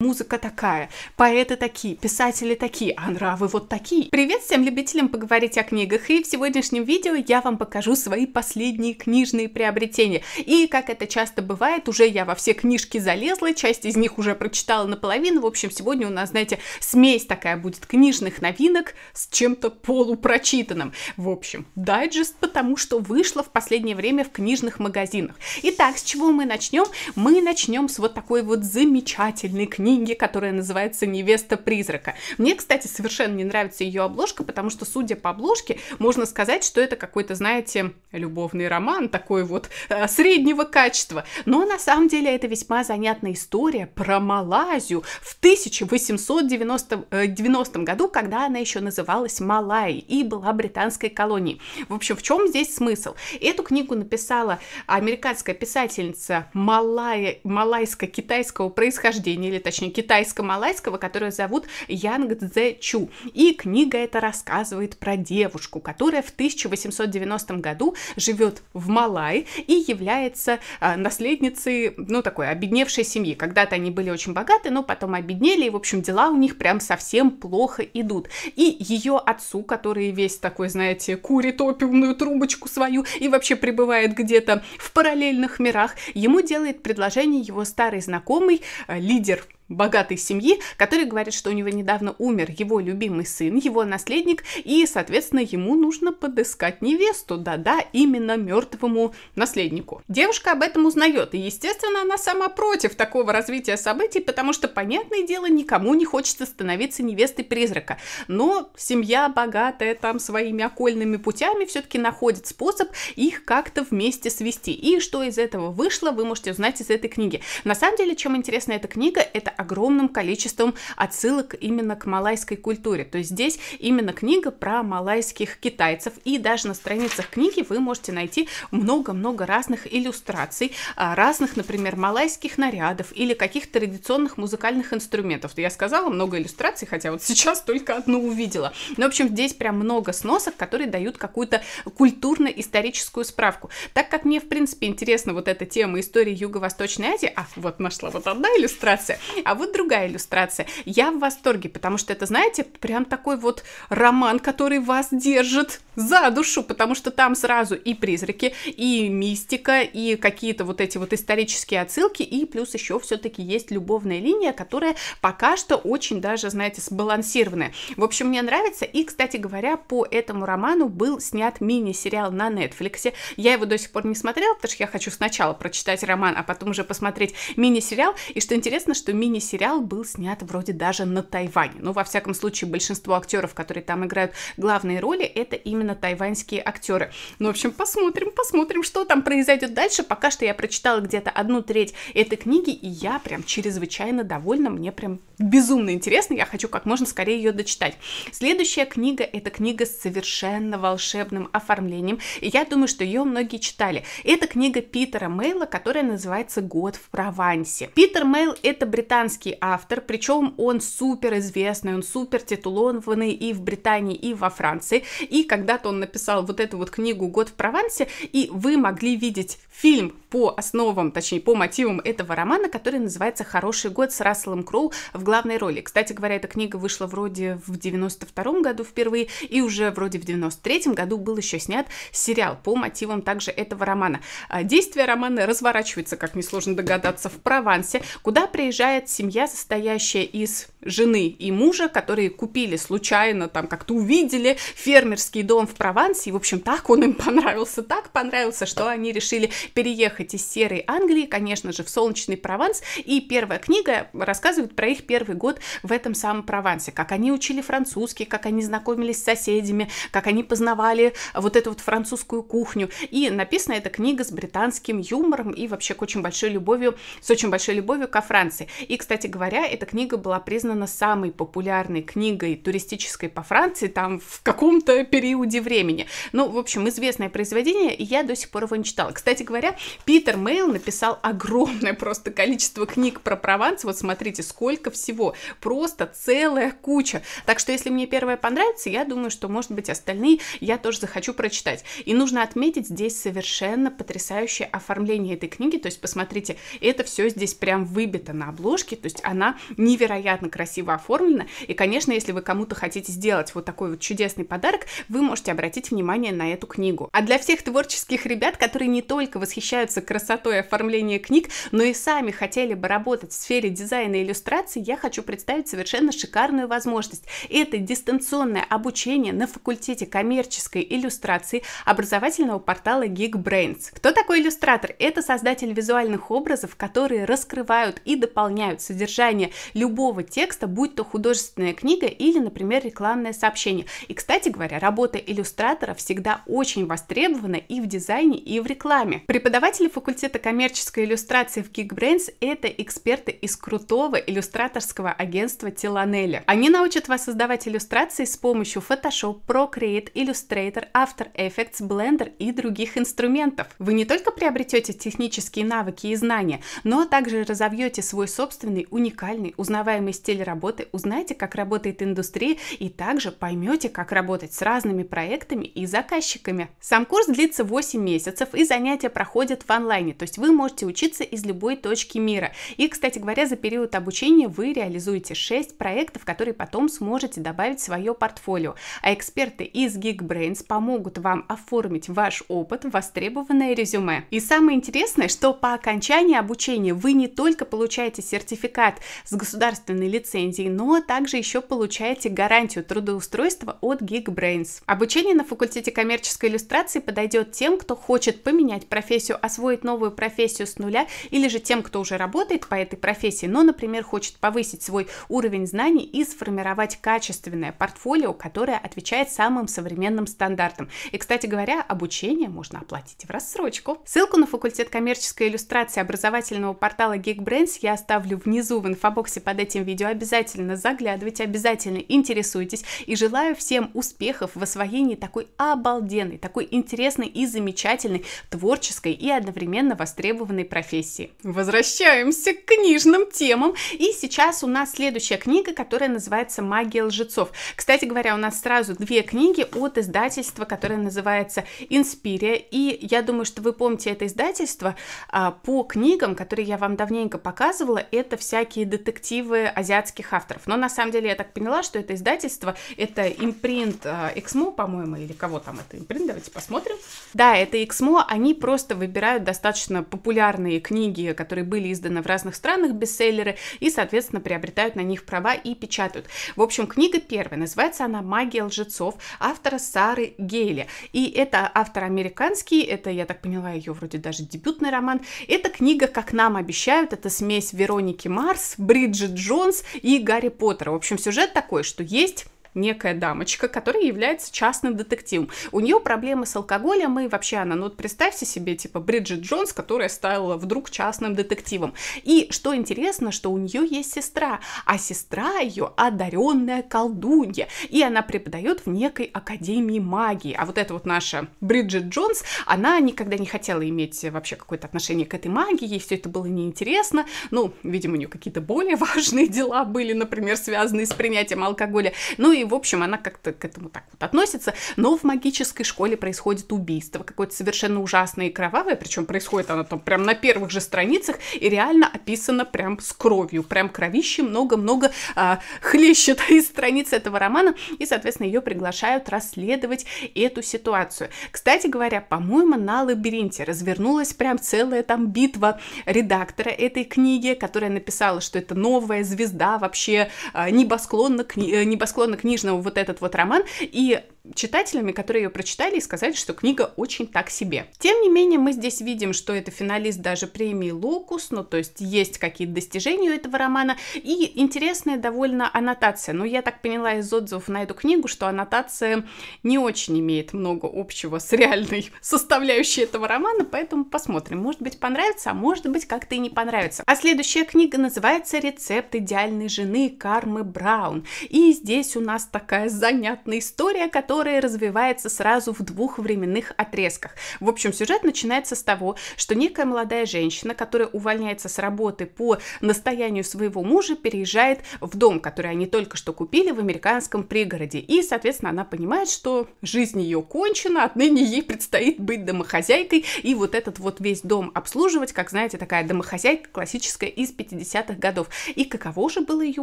Музыка такая, поэты такие, писатели такие, а нравы вот такие. Привет всем любителям поговорить о книгах, и в сегодняшнем видео я вам покажу свои последние книжные приобретения. И, как это часто бывает, уже я во все книжки залезла, часть из них уже прочитала наполовину, в общем, сегодня у нас, знаете, смесь такая будет книжных новинок с чем-то полупрочитанным. В общем, дайджест, потому что вышло в последнее время в книжных магазинах. Итак, с чего мы начнем? Мы начнем с вот такой вот замечательной книги книги, которая называется «Невеста призрака». Мне, кстати, совершенно не нравится ее обложка, потому что, судя по обложке, можно сказать, что это какой-то, знаете, любовный роман такой вот э, среднего качества. Но на самом деле это весьма занятная история про Малайзию в 1890 э, году, когда она еще называлась Малайей и была британской колонией. В общем, в чем здесь смысл? Эту книгу написала американская писательница Малая, малайско-китайского происхождения, или точнее очень китайско-малайского, которую зовут Янг Цзэ Чу. И книга эта рассказывает про девушку, которая в 1890 году живет в Малай и является а, наследницей, ну, такой обедневшей семьи. Когда-то они были очень богаты, но потом обеднели, и, в общем, дела у них прям совсем плохо идут. И ее отцу, который весь такой, знаете, курит опиумную трубочку свою и вообще пребывает где-то в параллельных мирах, ему делает предложение его старый знакомый, э, лидер богатой семьи, который говорит, что у него недавно умер его любимый сын, его наследник, и, соответственно, ему нужно подыскать невесту, да-да, именно мертвому наследнику. Девушка об этом узнает, и, естественно, она сама против такого развития событий, потому что, понятное дело, никому не хочется становиться невестой призрака. Но семья богатая там своими окольными путями все-таки находит способ их как-то вместе свести. И что из этого вышло, вы можете узнать из этой книги. На самом деле, чем интересна эта книга, это огромным количеством отсылок именно к малайской культуре. То есть здесь именно книга про малайских китайцев, и даже на страницах книги вы можете найти много-много разных иллюстраций, а, разных, например, малайских нарядов или каких-то традиционных музыкальных инструментов. Я сказала много иллюстраций, хотя вот сейчас только одну увидела. Но, ну, в общем, здесь прям много сносок, которые дают какую-то культурно-историческую справку. Так как мне, в принципе, интересна вот эта тема истории Юго-Восточной Азии, а вот нашла вот одна иллюстрация, а вот другая иллюстрация. Я в восторге, потому что это, знаете, прям такой вот роман, который вас держит за душу, потому что там сразу и призраки, и мистика, и какие-то вот эти вот исторические отсылки, и плюс еще все-таки есть любовная линия, которая пока что очень даже, знаете, сбалансированная. В общем, мне нравится. И, кстати говоря, по этому роману был снят мини-сериал на Netflix. Я его до сих пор не смотрела, потому что я хочу сначала прочитать роман, а потом уже посмотреть мини-сериал. И что интересно, что мини мини-сериал был снят вроде даже на Тайване. Ну, во всяком случае, большинство актеров, которые там играют главные роли, это именно тайваньские актеры. Ну, в общем, посмотрим, посмотрим, что там произойдет дальше. Пока что я прочитала где-то одну треть этой книги, и я прям чрезвычайно довольна, мне прям безумно интересно, я хочу как можно скорее ее дочитать. Следующая книга — это книга с совершенно волшебным оформлением, и я думаю, что ее многие читали. Это книга Питера Мейла, которая называется «Год в Провансе». Питер Мейл — это британский британский автор, причем он супер известный, он супер титулованный и в Британии, и во Франции. И когда-то он написал вот эту вот книгу «Год в Провансе», и вы могли видеть фильм по основам, точнее, по мотивам этого романа, который называется «Хороший год» с Расселом Кроу в главной роли. Кстати говоря, эта книга вышла вроде в 92 году впервые, и уже вроде в 93 году был еще снят сериал по мотивам также этого романа. А Действие романа разворачивается, как несложно догадаться, в Провансе, куда приезжает семья, состоящая из жены и мужа, которые купили случайно, там как-то увидели фермерский дом в Провансе, и, в общем, так он им понравился, так понравился, что они решили переехать из серой Англии, конечно же, в солнечный Прованс, и первая книга рассказывает про их первый год в этом самом Провансе, как они учили французский, как они знакомились с соседями, как они познавали вот эту вот французскую кухню, и написана эта книга с британским юмором и вообще к очень большой любовью, с очень большой любовью ко Франции. И кстати говоря, эта книга была признана самой популярной книгой туристической по Франции там в каком-то периоде времени. Ну, в общем, известное произведение, и я до сих пор его не читала. Кстати говоря, Питер Мейл написал огромное просто количество книг про Прованс. Вот смотрите, сколько всего. Просто целая куча. Так что, если мне первая понравится, я думаю, что, может быть, остальные я тоже захочу прочитать. И нужно отметить здесь совершенно потрясающее оформление этой книги. То есть, посмотрите, это все здесь прям выбито на обложке девушки, то есть она невероятно красиво оформлена, и, конечно, если вы кому-то хотите сделать вот такой вот чудесный подарок, вы можете обратить внимание на эту книгу. А для всех творческих ребят, которые не только восхищаются красотой оформления книг, но и сами хотели бы работать в сфере дизайна и иллюстрации, я хочу представить совершенно шикарную возможность. Это дистанционное обучение на факультете коммерческой иллюстрации образовательного портала GeekBrains. Кто такой иллюстратор? Это создатель визуальных образов, которые раскрывают и дополняют меняют содержание любого текста, будь то художественная книга или, например, рекламное сообщение. И, кстати говоря, работа иллюстратора всегда очень востребована и в дизайне, и в рекламе. Преподаватели факультета коммерческой иллюстрации в Geekbrains — это эксперты из крутого иллюстраторского агентства Теланеля. Они научат вас создавать иллюстрации с помощью Photoshop, Procreate, Illustrator, After Effects, Blender и других инструментов. Вы не только приобретете технические навыки и знания, но также разовьете свой собственный качественный, уникальный, узнаваемый стиль работы, узнаете, как работает индустрия и также поймете, как работать с разными проектами и заказчиками. Сам курс длится 8 месяцев и занятия проходят в онлайне, то есть вы можете учиться из любой точки мира. И, кстати говоря, за период обучения вы реализуете 6 проектов, которые потом сможете добавить в свое портфолио. А эксперты из Geekbrains помогут вам оформить ваш опыт в востребованное резюме. И самое интересное, что по окончании обучения вы не только получаете сертификат, сертификат с государственной лицензией, но также еще получаете гарантию трудоустройства от Geekbrains. Обучение на факультете коммерческой иллюстрации подойдет тем, кто хочет поменять профессию, освоить новую профессию с нуля, или же тем, кто уже работает по этой профессии, но, например, хочет повысить свой уровень знаний и сформировать качественное портфолио, которое отвечает самым современным стандартам. И, кстати говоря, обучение можно оплатить в рассрочку. Ссылку на факультет коммерческой иллюстрации образовательного портала Geekbrains я оставлю в внизу в инфобоксе под этим видео. Обязательно заглядывайте, обязательно интересуйтесь. И желаю всем успехов в освоении такой обалденной, такой интересной и замечательной, творческой и одновременно востребованной профессии. Возвращаемся к книжным темам. И сейчас у нас следующая книга, которая называется «Магия лжецов». Кстати говоря, у нас сразу две книги от издательства, которое называется «Инспирия». И я думаю, что вы помните это издательство а, по книгам, которые я вам давненько показывала. Это всякие детективы азиатских авторов. Но на самом деле я так поняла, что это издательство, это импринт Эксмо, по-моему, или кого там это импринт, давайте посмотрим. Да, это Эксмо, они просто выбирают достаточно популярные книги, которые были изданы в разных странах, бестселлеры, и, соответственно, приобретают на них права и печатают. В общем, книга первая, называется она «Магия лжецов», автора Сары Гейли. И это автор американский, это, я так поняла, ее вроде даже дебютный роман. Эта книга, как нам обещают, это смесь Вероники Марс, Бриджит Джонс и Гарри Поттер. В общем, сюжет такой, что есть некая дамочка, которая является частным детективом. У нее проблемы с алкоголем и вообще она, ну вот представьте себе, типа Бриджит Джонс, которая стала вдруг частным детективом. И что интересно, что у нее есть сестра, а сестра ее одаренная колдунья, и она преподает в некой академии магии. А вот эта вот наша Бриджит Джонс, она никогда не хотела иметь вообще какое-то отношение к этой магии, ей все это было неинтересно, ну, видимо, у нее какие-то более важные дела были, например, связанные с принятием алкоголя. Ну и в общем, она как-то к этому так вот относится. Но в магической школе происходит убийство, какое-то совершенно ужасное и кровавое, причем происходит оно там прям на первых же страницах и реально описано прям с кровью, прям кровище много-много а, хлещет из страниц этого романа, и, соответственно, ее приглашают расследовать эту ситуацию. Кстати говоря, по-моему, на лабиринте развернулась прям целая там битва редактора этой книги, которая написала, что это новая звезда вообще а, небосклонна, кни... Э, небосклонна книги книжного вот этот вот роман, и читателями, которые ее прочитали и сказали, что книга очень так себе. Тем не менее, мы здесь видим, что это финалист даже премии Локус, ну то есть есть какие-то достижения у этого романа, и интересная довольно аннотация. Но ну, я так поняла из отзывов на эту книгу, что аннотация не очень имеет много общего с реальной составляющей этого романа, поэтому посмотрим. Может быть понравится, а может быть как-то и не понравится. А следующая книга называется «Рецепт идеальной жены Кармы Браун». И здесь у нас такая занятная история, которая которая развивается сразу в двух временных отрезках. В общем, сюжет начинается с того, что некая молодая женщина, которая увольняется с работы по настоянию своего мужа, переезжает в дом, который они только что купили в американском пригороде. И, соответственно, она понимает, что жизнь ее кончена, отныне ей предстоит быть домохозяйкой и вот этот вот весь дом обслуживать, как, знаете, такая домохозяйка классическая из 50-х годов. И каково же было ее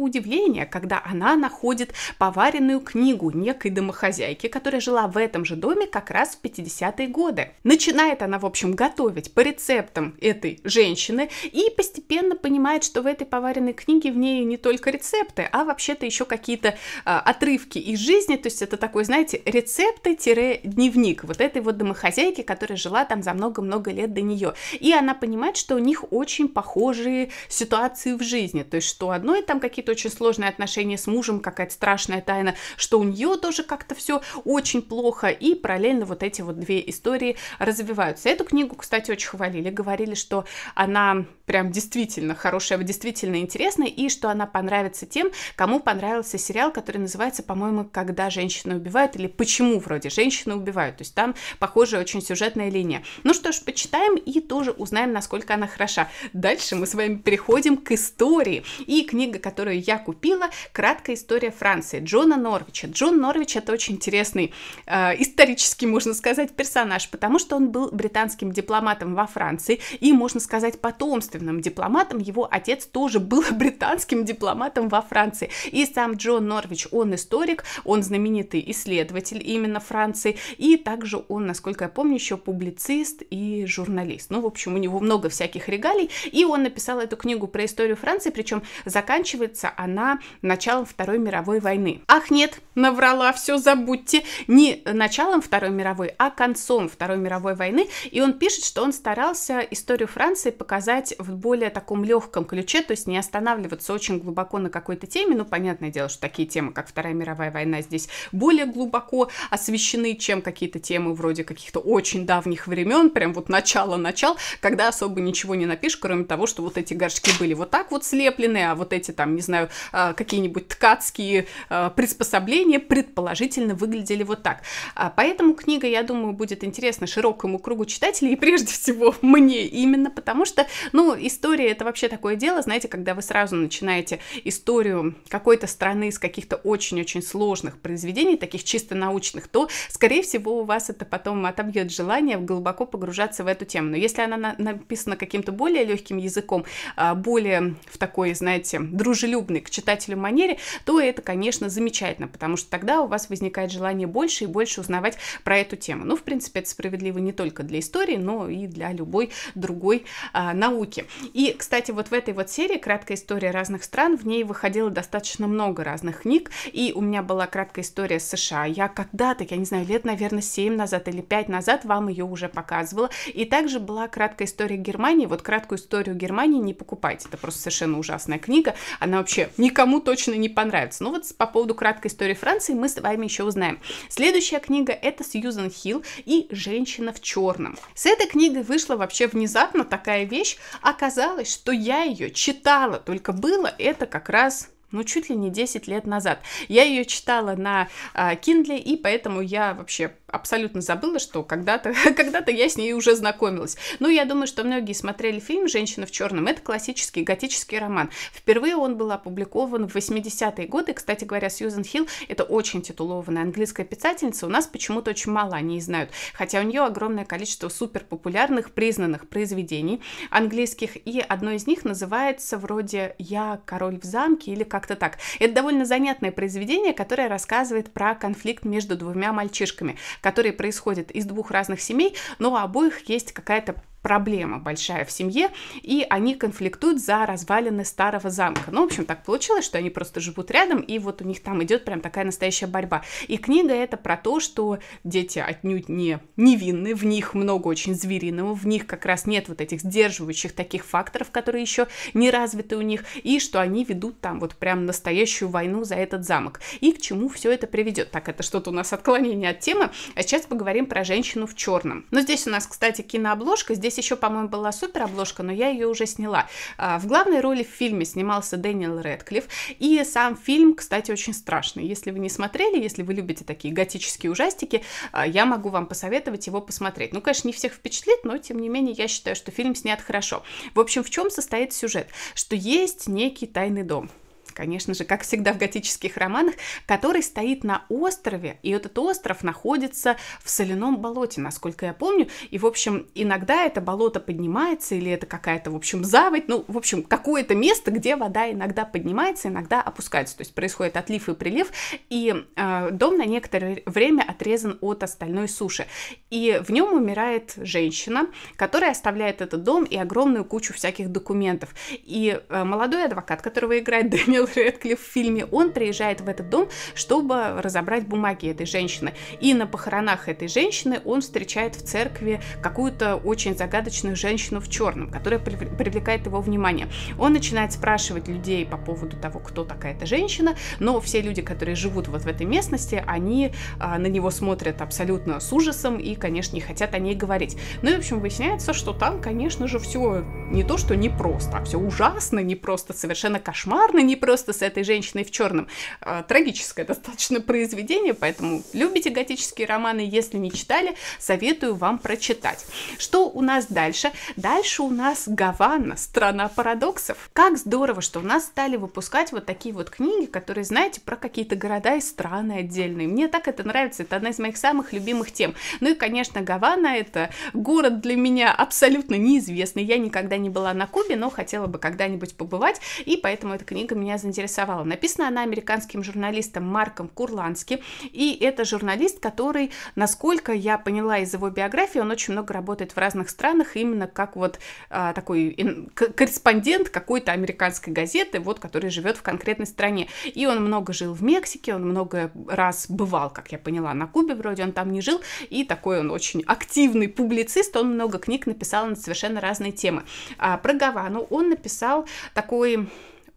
удивление, когда она находит поваренную книгу некой домохозяйки, хозяйки, которая жила в этом же доме как раз в 50-е годы. Начинает она, в общем, готовить по рецептам этой женщины и постепенно понимает, что в этой поваренной книге в ней не только рецепты, а вообще-то еще какие-то э, отрывки из жизни, то есть это такой, знаете, рецепты-дневник вот этой вот домохозяйки, которая жила там за много-много лет до нее. И она понимает, что у них очень похожие ситуации в жизни, то есть что одной там какие-то очень сложные отношения с мужем, какая-то страшная тайна, что у нее тоже как-то все очень плохо, и параллельно вот эти вот две истории развиваются. Эту книгу, кстати, очень хвалили, говорили, что она прям действительно хорошая, действительно интересная, и что она понравится тем, кому понравился сериал, который называется, по-моему, «Когда женщины убивают» или «Почему вроде женщины убивают». То есть там похожая очень сюжетная линия. Ну что ж, почитаем и тоже узнаем, насколько она хороша. Дальше мы с вами переходим к истории. И книга, которую я купила, «Краткая история Франции» Джона Норвича. Джон Норвич — это очень интересный э, исторический, можно сказать, персонаж, потому что он был британским дипломатом во Франции и, можно сказать, потомственным потомственным дипломатом, его отец тоже был британским дипломатом во Франции. И сам Джон Норвич, он историк, он знаменитый исследователь именно Франции, и также он, насколько я помню, еще публицист и журналист. Ну, в общем, у него много всяких регалий, и он написал эту книгу про историю Франции, причем заканчивается она началом Второй мировой войны. Ах, нет, наврала, все, забудьте, не началом Второй мировой, а концом Второй мировой войны, и он пишет, что он старался историю Франции показать в более таком легком ключе, то есть не останавливаться очень глубоко на какой-то теме. Ну, понятное дело, что такие темы, как Вторая мировая война, здесь более глубоко освещены, чем какие-то темы вроде каких-то очень давних времен, прям вот начало-начал, когда особо ничего не напишешь, кроме того, что вот эти горшки были вот так вот слеплены, а вот эти там, не знаю, а, какие-нибудь ткацкие а, приспособления предположительно выглядели вот так. А поэтому книга, я думаю, будет интересна широкому кругу читателей, и прежде всего мне именно, потому что, ну, история это вообще такое дело, знаете, когда вы сразу начинаете историю какой-то страны с каких-то очень-очень сложных произведений, таких чисто научных, то, скорее всего, у вас это потом отобьет желание глубоко погружаться в эту тему. Но если она на написана каким-то более легким языком, а, более в такой, знаете, дружелюбной к читателю манере, то это, конечно, замечательно, потому что тогда у вас возникает желание больше и больше узнавать про эту тему. Ну, в принципе, это справедливо не только для истории, но и для любой другой а, науки. И, кстати, вот в этой вот серии «Краткая история разных стран» в ней выходило достаточно много разных книг, и у меня была краткая история США. Я когда-то, я не знаю, лет, наверное, 7 назад или 5 назад вам ее уже показывала. И также была краткая история Германии. Вот краткую историю Германии не покупайте, это просто совершенно ужасная книга. Она вообще никому точно не понравится. Ну вот по поводу краткой истории Франции мы с вами еще узнаем. Следующая книга это Сьюзан Хилл и «Женщина в черном». С этой книгой вышла вообще внезапно такая вещь, а. Оказалось, что я ее читала, только было это как раз ну, чуть ли не 10 лет назад. Я ее читала на а, Kindle, и поэтому я вообще абсолютно забыла, что когда-то когда я с ней уже знакомилась. Ну, я думаю, что многие смотрели фильм «Женщина в черном». Это классический готический роман. Впервые он был опубликован в 80-е годы. Кстати говоря, Сьюзен Хилл — это очень титулованная английская писательница. У нас почему-то очень мало о знают. Хотя у нее огромное количество суперпопулярных, признанных произведений английских. И одно из них называется вроде «Я король в замке» или как как-то так. Это довольно занятное произведение, которое рассказывает про конфликт между двумя мальчишками, который происходит из двух разных семей, но у обоих есть какая-то проблема большая в семье, и они конфликтуют за развалины старого замка. Ну, в общем, так получилось, что они просто живут рядом, и вот у них там идет прям такая настоящая борьба. И книга это про то, что дети отнюдь не невинны, в них много очень звериного, в них как раз нет вот этих сдерживающих таких факторов, которые еще не развиты у них, и что они ведут там вот прям настоящую войну за этот замок. И к чему все это приведет. Так, это что-то у нас отклонение от темы, а сейчас поговорим про женщину в черном. Но здесь у нас, кстати, кинообложка, здесь здесь еще, по-моему, была супер обложка, но я ее уже сняла. А, в главной роли в фильме снимался Дэниел Редклифф, и сам фильм, кстати, очень страшный. Если вы не смотрели, если вы любите такие готические ужастики, а, я могу вам посоветовать его посмотреть. Ну, конечно, не всех впечатлит, но, тем не менее, я считаю, что фильм снят хорошо. В общем, в чем состоит сюжет? Что есть некий тайный дом, конечно же, как всегда в готических романах, который стоит на острове, и этот остров находится в соляном болоте, насколько я помню, и, в общем, иногда это болото поднимается, или это какая-то, в общем, заводь, ну, в общем, какое-то место, где вода иногда поднимается, иногда опускается, то есть происходит отлив и прилив, и э, дом на некоторое время отрезан от остальной суши, и в нем умирает женщина, которая оставляет этот дом и огромную кучу всяких документов, и э, молодой адвокат, которого играет Дэниел Дэниел Рэдклифф в фильме, он приезжает в этот дом, чтобы разобрать бумаги этой женщины. И на похоронах этой женщины он встречает в церкви какую-то очень загадочную женщину в черном, которая привлекает его внимание. Он начинает спрашивать людей по поводу того, кто такая эта женщина, но все люди, которые живут вот в этой местности, они а, на него смотрят абсолютно с ужасом и, конечно, не хотят о ней говорить. Ну и, в общем, выясняется, что там, конечно же, все не то, что непросто, а все ужасно, непросто, совершенно кошмарно, непросто, просто с этой женщиной в черном. А, трагическое достаточно произведение, поэтому любите готические романы, если не читали, советую вам прочитать. Что у нас дальше? Дальше у нас Гавана, страна парадоксов. Как здорово, что у нас стали выпускать вот такие вот книги, которые, знаете, про какие-то города и страны отдельные. Мне так это нравится, это одна из моих самых любимых тем. Ну и, конечно, Гавана — это город для меня абсолютно неизвестный. Я никогда не была на Кубе, но хотела бы когда-нибудь побывать, и поэтому эта книга меня заинтересовала. Написана она американским журналистом Марком Курлански и это журналист, который, насколько я поняла из его биографии, он очень много работает в разных странах, именно как вот а, такой корреспондент какой-то американской газеты, вот, который живет в конкретной стране. И он много жил в Мексике, он много раз бывал, как я поняла, на Кубе вроде он там не жил, и такой он очень активный публицист, он много книг написал на совершенно разные темы. А про Гавану он написал такой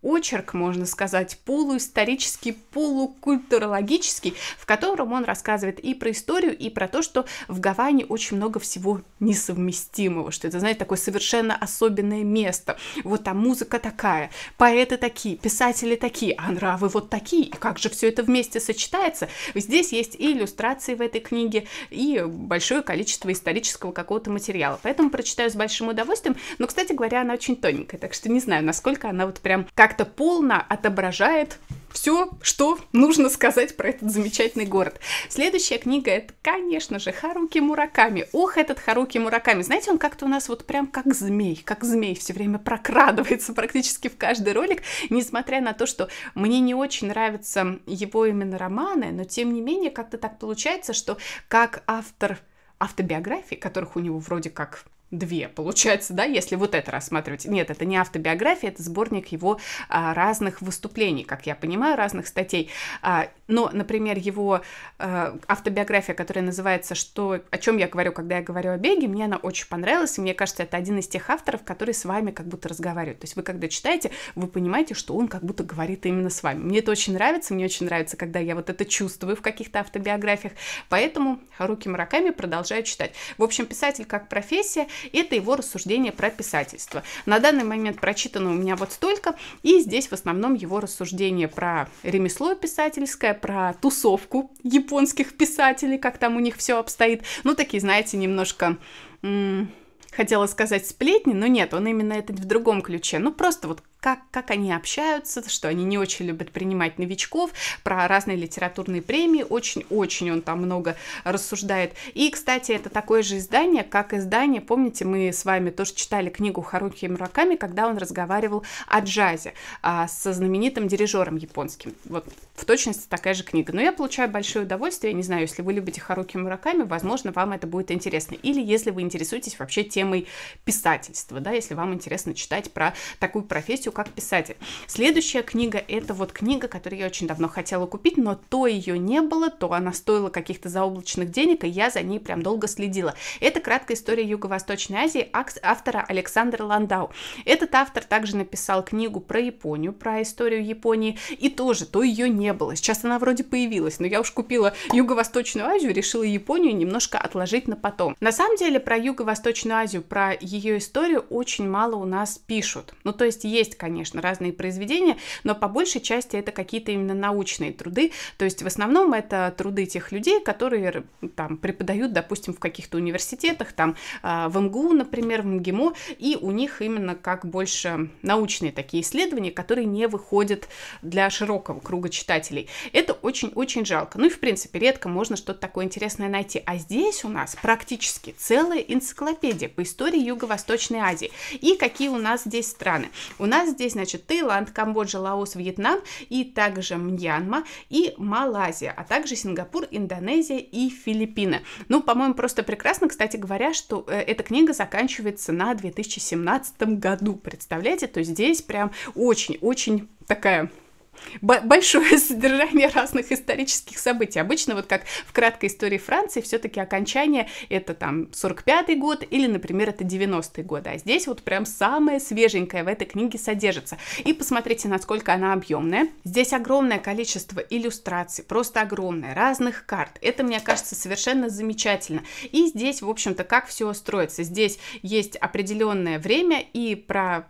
очерк, можно сказать, полуисторический, полукультурологический, в котором он рассказывает и про историю, и про то, что в Гаване очень много всего несовместимого, что это, знаете, такое совершенно особенное место. Вот там музыка такая, поэты такие, писатели такие, а нравы вот такие, и как же все это вместе сочетается. Здесь есть и иллюстрации в этой книге, и большое количество исторического какого-то материала. Поэтому прочитаю с большим удовольствием. Но, кстати говоря, она очень тоненькая, так что не знаю, насколько она вот прям как как-то полно отображает все, что нужно сказать про этот замечательный город. Следующая книга это, конечно же, Харуки Мураками. Ох, этот Харуки Мураками. Знаете, он как-то у нас вот прям как змей, как змей все время прокрадывается практически в каждый ролик, несмотря на то, что мне не очень нравятся его именно романы, но тем не менее как-то так получается, что как автор автобиографии, которых у него вроде как две, получается, да, если вот это рассматривать. Нет, это не автобиография, это сборник его а, разных выступлений, как я понимаю, разных статей. А, но, например, его э, автобиография, которая называется «Что, о чем я говорю, когда я говорю о беге», мне она очень понравилась, и мне кажется, это один из тех авторов, которые с вами как будто разговаривают. То есть вы когда читаете, вы понимаете, что он как будто говорит именно с вами. Мне это очень нравится, мне очень нравится, когда я вот это чувствую в каких-то автобиографиях, поэтому руки Мураками продолжаю читать. В общем, писатель как профессия – это его рассуждение про писательство. На данный момент прочитано у меня вот столько, и здесь в основном его рассуждение про ремесло писательское, про тусовку японских писателей, как там у них все обстоит. Ну, такие, знаете, немножко... М- хотела сказать сплетни, но нет, он именно это в другом ключе. Ну, просто вот как, как они общаются, что они не очень любят принимать новичков, про разные литературные премии, очень-очень он там много рассуждает. И, кстати, это такое же издание, как издание, помните, мы с вами тоже читали книгу Харухи Мураками, когда он разговаривал о джазе а, со знаменитым дирижером японским. Вот в точности такая же книга. Но я получаю большое удовольствие, я не знаю, если вы любите Харуки Мураками, возможно, вам это будет интересно. Или если вы интересуетесь вообще темой писательства, да, если вам интересно читать про такую профессию, полностью как писатель. Следующая книга — это вот книга, которую я очень давно хотела купить, но то ее не было, то она стоила каких-то заоблачных денег, и я за ней прям долго следила. Это «Краткая история Юго-Восточной Азии» автора Александра Ландау. Этот автор также написал книгу про Японию, про историю Японии, и тоже то ее не было. Сейчас она вроде появилась, но я уж купила Юго-Восточную Азию, решила Японию немножко отложить на потом. На самом деле про Юго-Восточную Азию, про ее историю очень мало у нас пишут. Ну, то есть есть конечно, разные произведения, но по большей части это какие-то именно научные труды, то есть в основном это труды тех людей, которые там преподают, допустим, в каких-то университетах, там а, в МГУ, например, в МГИМО, и у них именно как больше научные такие исследования, которые не выходят для широкого круга читателей. Это очень-очень жалко. Ну и, в принципе, редко можно что-то такое интересное найти. А здесь у нас практически целая энциклопедия по истории Юго-Восточной Азии. И какие у нас здесь страны? У нас Здесь, значит, Таиланд, Камбоджа, Лаос, Вьетнам и также Мьянма и Малайзия, а также Сингапур, Индонезия и Филиппины. Ну, по-моему, просто прекрасно, кстати говоря, что э, эта книга заканчивается на 2017 году, представляете? То есть здесь прям очень-очень такая большое содержание разных исторических событий. Обычно вот как в краткой истории Франции все-таки окончание это там 45-й год или, например, это 90-е годы. А здесь вот прям самое свеженькое в этой книге содержится. И посмотрите, насколько она объемная. Здесь огромное количество иллюстраций, просто огромное, разных карт. Это, мне кажется, совершенно замечательно. И здесь, в общем-то, как все строится. Здесь есть определенное время и про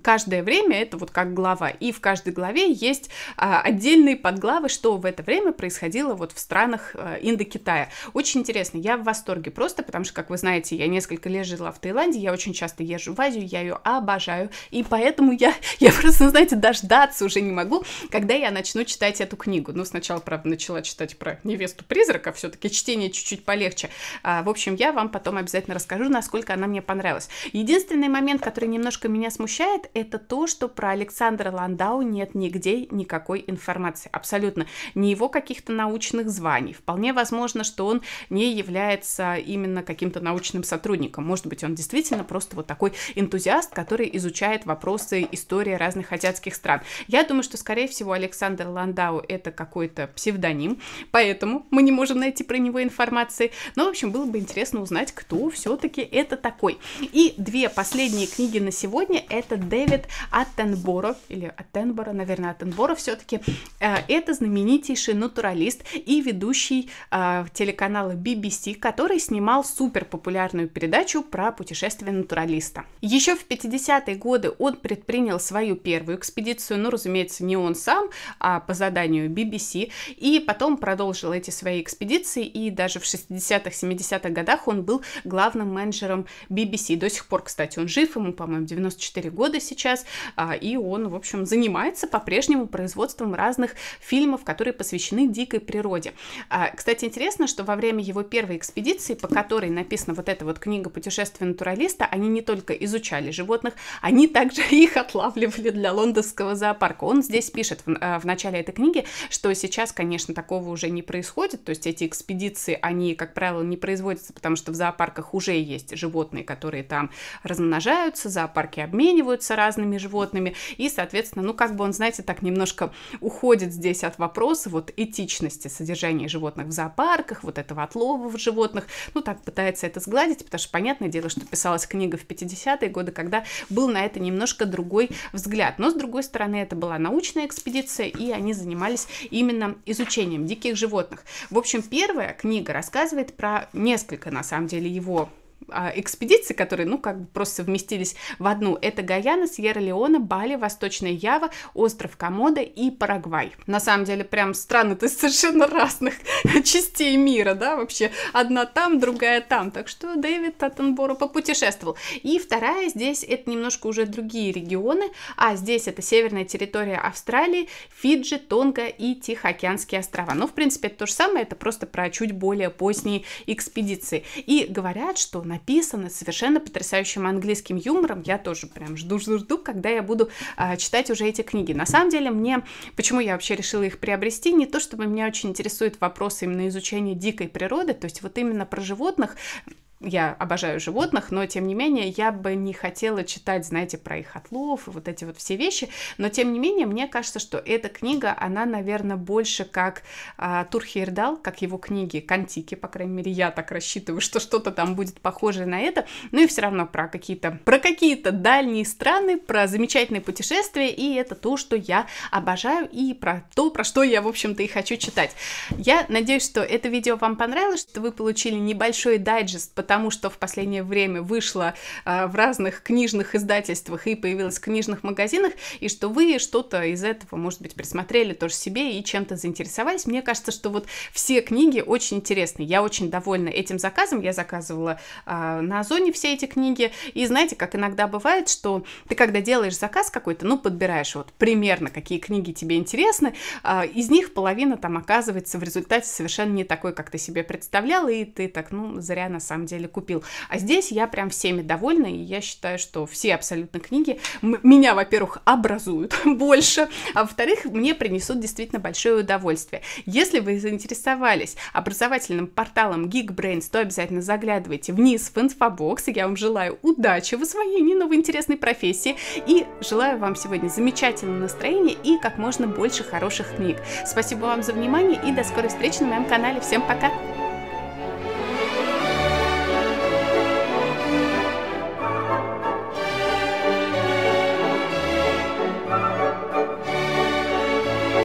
каждое время это вот как глава, и в каждой главе есть а, отдельные подглавы, что в это время происходило вот в странах а, Индокитая. Очень интересно, я в восторге просто, потому что, как вы знаете, я несколько лет жила в Таиланде, я очень часто езжу в Азию, я ее обожаю, и поэтому я, я просто, знаете, дождаться уже не могу, когда я начну читать эту книгу. Ну, сначала, правда, начала читать про невесту призрака, все-таки чтение чуть-чуть полегче. А, в общем, я вам потом обязательно расскажу, насколько она мне понравилась. Единственный момент, который немножко меня смущает, нет, это то, что про Александра Ландау нет нигде никакой информации, абсолютно, ни его каких-то научных званий. Вполне возможно, что он не является именно каким-то научным сотрудником. Может быть, он действительно просто вот такой энтузиаст, который изучает вопросы истории разных азиатских стран. Я думаю, что, скорее всего, Александр Ландау это какой-то псевдоним, поэтому мы не можем найти про него информации. Но, в общем, было бы интересно узнать, кто все-таки это такой. И две последние книги на сегодня это Дэвид Аттенборо, или Аттенборо, наверное, Аттенборо все-таки, э, это знаменитейший натуралист и ведущий э, телеканала BBC, который снимал супер популярную передачу про путешествие натуралиста. Еще в 50-е годы он предпринял свою первую экспедицию, ну, разумеется, не он сам, а по заданию BBC, и потом продолжил эти свои экспедиции, и даже в 60-х, 70-х годах он был главным менеджером BBC. До сих пор, кстати, он жив, ему, по-моему, 94 года сейчас, а, и он, в общем, занимается по-прежнему производством разных фильмов, которые посвящены дикой природе. А, кстати, интересно, что во время его первой экспедиции, по которой написана вот эта вот книга «Путешествие натуралиста», они не только изучали животных, они также их отлавливали для лондонского зоопарка. Он здесь пишет в, а, в начале этой книги, что сейчас, конечно, такого уже не происходит, то есть эти экспедиции, они, как правило, не производятся, потому что в зоопарках уже есть животные, которые там размножаются, зоопарки обмениваются, питаются разными животными, и, соответственно, ну, как бы он, знаете, так немножко уходит здесь от вопроса вот этичности содержания животных в зоопарках, вот этого отлова в животных, ну, так пытается это сгладить, потому что, понятное дело, что писалась книга в 50-е годы, когда был на это немножко другой взгляд, но, с другой стороны, это была научная экспедиция, и они занимались именно изучением диких животных. В общем, первая книга рассказывает про несколько, на самом деле, его а, экспедиции, которые, ну, как бы просто совместились в одну. Это Гаяна, Сьерра-Леона, Бали, Восточная Ява, остров Комода и Парагвай. На самом деле, прям странно, то есть совершенно разных частей мира, да, вообще одна там, другая там. Так что Дэвид Таттенборо попутешествовал. И вторая здесь, это немножко уже другие регионы, а здесь это северная территория Австралии, Фиджи, Тонга и Тихоокеанские острова. Ну, в принципе, это то же самое, это просто про чуть более поздние экспедиции. И говорят, что на написаны совершенно потрясающим английским юмором. Я тоже прям жду-жду-жду, когда я буду а, читать уже эти книги. На самом деле мне, почему я вообще решила их приобрести, не то чтобы меня очень интересует вопрос именно изучения дикой природы, то есть вот именно про животных, я обожаю животных, но тем не менее я бы не хотела читать, знаете, про их отлов и вот эти вот все вещи, но тем не менее мне кажется, что эта книга, она, наверное, больше как а, Турхейрдал, как его книги, Кантики, по крайней мере, я так рассчитываю, что что-то там будет похожее на это, ну и все равно про какие-то, про какие-то дальние страны, про замечательные путешествия, и это то, что я обожаю, и про то, про что я, в общем-то, и хочу читать. Я надеюсь, что это видео вам понравилось, что вы получили небольшой дайджест, потому тому, что в последнее время вышло э, в разных книжных издательствах и появилось в книжных магазинах, и что вы что-то из этого, может быть, присмотрели тоже себе и чем-то заинтересовались. Мне кажется, что вот все книги очень интересны. Я очень довольна этим заказом. Я заказывала э, на Озоне все эти книги. И знаете, как иногда бывает, что ты когда делаешь заказ какой-то, ну, подбираешь вот примерно, какие книги тебе интересны, э, из них половина там оказывается в результате совершенно не такой, как ты себе представляла, и ты так, ну, зря на самом деле или купил. А здесь я прям всеми довольна, и я считаю, что все абсолютно книги меня, во-первых, образуют больше, а во-вторых, мне принесут действительно большое удовольствие. Если вы заинтересовались образовательным порталом Geekbrains, то обязательно заглядывайте вниз в инфобокс. Я вам желаю удачи в освоении новой интересной профессии и желаю вам сегодня замечательного настроения и как можно больше хороших книг. Спасибо вам за внимание и до скорой встречи на моем канале. Всем пока!